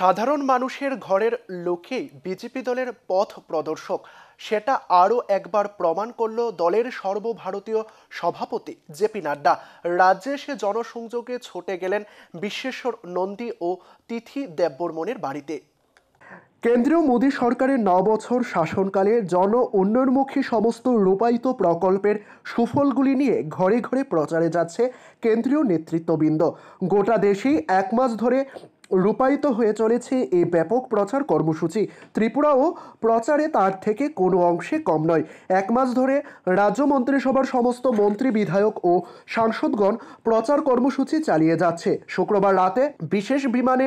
সাধারণ মানুষের ঘরের লোকেই বিজেপি দলের পথ প্রদর্শক সেটা আরও একবার প্রমাণ করল দলের সর্বভারতীয় সভাপতি জেপি নাড্ডা রাজ্যে সে জনসংযোগে ছুটে গেলেন বিশ্বেশ্বর নন্দী ও তিথি দেববর্মনের বাড়িতে কেন্দ্রীয় মোদী সরকারের ন বছর শাসনকালে জন উন্নয়নমুখী সমস্ত রূপায়িত প্রকল্পের সুফলগুলি নিয়ে ঘরে ঘরে প্রচারে যাচ্ছে কেন্দ্রীয় নেতৃত্ববৃন্দ গোটা দেশেই এক মাস ধরে রূপায়িত হয়ে চলেছে এই ব্যাপক প্রচার কর্মসূচি ত্রিপুরাও প্রচারে তার থেকে কোনো অংশে কম নয় এক মাস ধরে রাজ্য মন্ত্রিসভার সমস্ত মন্ত্রী বিধায়ক ও সাংসদগণ প্রচার কর্মসূচি চালিয়ে যাচ্ছে শুক্রবার রাতে বিশেষ বিমানে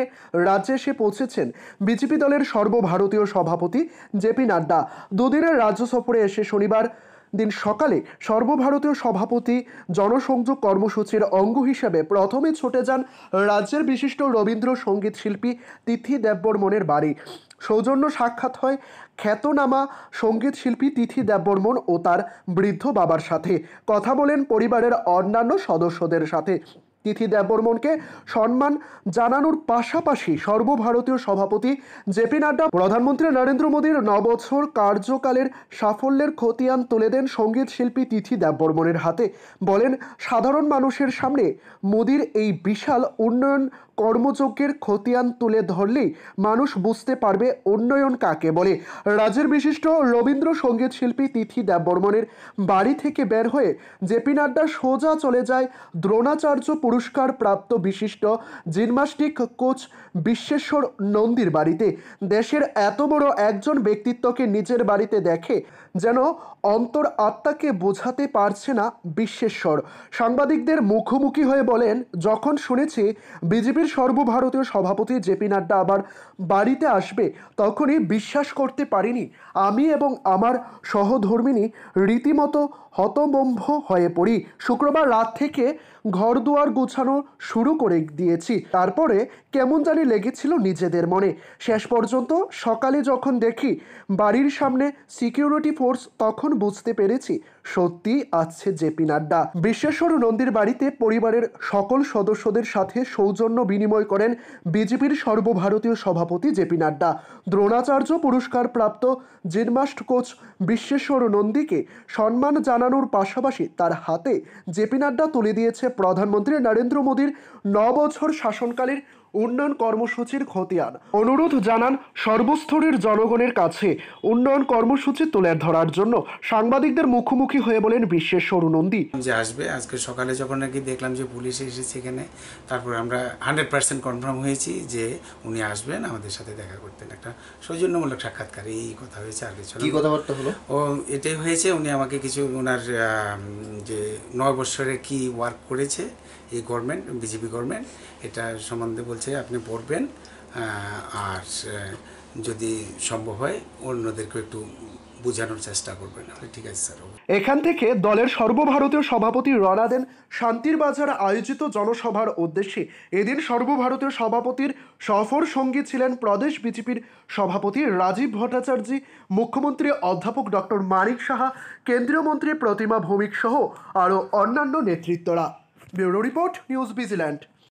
রাজ্যে এসে পৌঁছেছেন বিজেপি দলের সর্বভারতীয় সভাপতি জেপি নাড্ডা দুদিনের রাজ্য সফরে এসে শনিবার দিন সকালে সর্বভারতীয় সভাপতি জনসংযোগ কর্মসূচির অঙ্গ হিসেবে প্রথমে ছুটে যান রাজ্যের বিশিষ্ট রবীন্দ্রসঙ্গীত শিল্পী তিথি দেববর্মনের বাড়ি সৌজন্য সাক্ষাৎ হয় খ্যাতনামা সঙ্গীত শিল্পী তিথি দেববর্মন ও তার বৃদ্ধ বাবার সাথে কথা বলেন পরিবারের অন্যান্য সদস্যদের সাথে তিথি দেববর্মনকে সম্মান জানানোর পাশাপাশি সর্বভারতীয় সভাপতি জেপি নাড্ডা প্রধানমন্ত্রী নরেন্দ্র মোদীর নবছর কার্যকালের সাফল্যের খতিয়ান তুলে দেন সঙ্গীত শিল্পী তিথি দেববর্মনের হাতে বলেন সাধারণ মানুষের সামনে মোদীর এই বিশাল উন্নয়ন কর্মযজ্ঞের খতিয়ান তুলে ধরলেই মানুষ বুঝতে পারবে উন্নয়ন কাকে বলে রাজ্যের বিশিষ্ট রবীন্দ্র সঙ্গীত শিল্পী তিথি দেববর্মনের বাড়ি থেকে বের হয়ে জেপি নাড্ডা সোজা চলে যায় দ্রোণাচার্য পুরস্কার প্রাপ্ত বিশিষ্ট জিমনাস্টিক কোচ বিশ্বেশ্বর নন্দীর বাড়িতে দেশের এত বড় একজন ব্যক্তিত্বকে নিজের বাড়িতে দেখে যেন অন্তর আত্মাকে বোঝাতে পারছে না বিশ্বেশ্বর সাংবাদিকদের মুখোমুখি হয়ে বলেন যখন শুনেছি বিজেপির সর্বভারতীয় সভাপতি জেপি নাড্ডা আবার বাড়িতে আসবে তখনই বিশ্বাস করতে পারিনি আমি এবং আমার সহধর্মিনী রীতিমতো হতম্ভ হয়ে পড়ি শুক্রবার রাত থেকে ঘর দুয়ার গুছানো শুরু করে দিয়েছি তারপরে কেমন জানি লেগেছিল নিজেদের মনে শেষ পর্যন্ত সকালে যখন দেখি বাড়ির সামনে সিকিউরিটি ফোর্স তখন বুঝতে পেরেছি সত্যি আছে জেপি নাড্ডা বিশ্বেশ্বর নন্দীর বাড়িতে পরিবারের সকল সদস্যদের সাথে সৌজন্য বিনিময় করেন বিজেপির সর্বভারতীয় সভাপতি জেপি নাড্ডা দ্রোণাচার্য পুরস্কার প্রাপ্ত জিনমাস্ট কোচ বিশ্বেশ্বর নন্দীকে সম্মান জানানোর পাশাপাশি তার হাতে জেপি নাড্ডা তুলে দিয়েছে প্রধানমন্ত্রী নরেন্দ্র মোদীর ন বছর শাসনকালের উন্নয়ন কর্মসূচির খতিয়ান অনুরোধ জানান সর্বস্তরের জনগণের কাছে উন্নয়ন কর্মসূচি তুলে ধরার জন্য সাংবাদিকদের মুখোমুখি হয়ে বলেন বিশ্বের সরুনন্দী যে আসবে আজকে সকালে যখন নাকি দেখলাম যে পুলিশ এসেছে এখানে তারপরে আমরা হান্ড্রেড পার্সেন্ট কনফার্ম হয়েছি যে উনি আসবেন আমাদের সাথে দেখা করতেন একটা সৌজন্যমূলক সাক্ষাৎকার এই কথা হয়েছে আর কিছু কথাবার্তা হলো ও এটাই হয়েছে উনি আমাকে কিছু ওনার যে নয় বৎসরে কি ওয়ার্ক করেছে এই গভর্নমেন্ট বিজেপি গভর্নমেন্ট এটা সম্বন্ধে বলছে আছে আপনি পড়বেন আর যদি সম্ভব হয় অন্যদেরকে একটু বোঝানোর চেষ্টা করবেন ঠিক আছে স্যার এখান থেকে দলের সর্বভারতীয় সভাপতি রনা দেন শান্তির বাজার আয়োজিত জনসভার উদ্দেশ্যে এদিন সর্বভারতীয় সভাপতির সফর সঙ্গী ছিলেন প্রদেশ বিজেপির সভাপতি রাজীব ভট্টাচার্য মুখ্যমন্ত্রী অধ্যাপক ডক্টর মানিক সাহা কেন্দ্রীয় মন্ত্রী প্রতিমা ভৌমিক সহ আরও অন্যান্য নেতৃত্বরা ব্যুরো রিপোর্ট নিউজ ভিজিল্যান্ড